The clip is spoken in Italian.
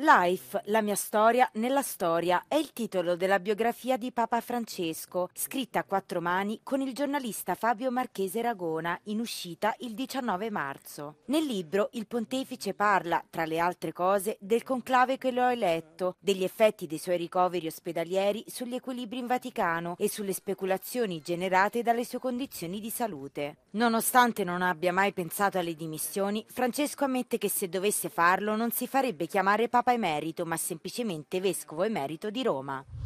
Life, la mia storia nella storia, è il titolo della biografia di Papa Francesco, scritta a quattro mani con il giornalista Fabio Marchese Ragona, in uscita il 19 marzo. Nel libro il pontefice parla, tra le altre cose, del conclave che lo ha eletto, degli effetti dei suoi ricoveri ospedalieri sugli equilibri in Vaticano e sulle speculazioni generate dalle sue condizioni di salute. Nonostante non abbia mai pensato alle dimissioni, Francesco ammette che se dovesse farlo non si farebbe chiamare Papa Papa Emerito, ma semplicemente Vescovo Emerito di Roma.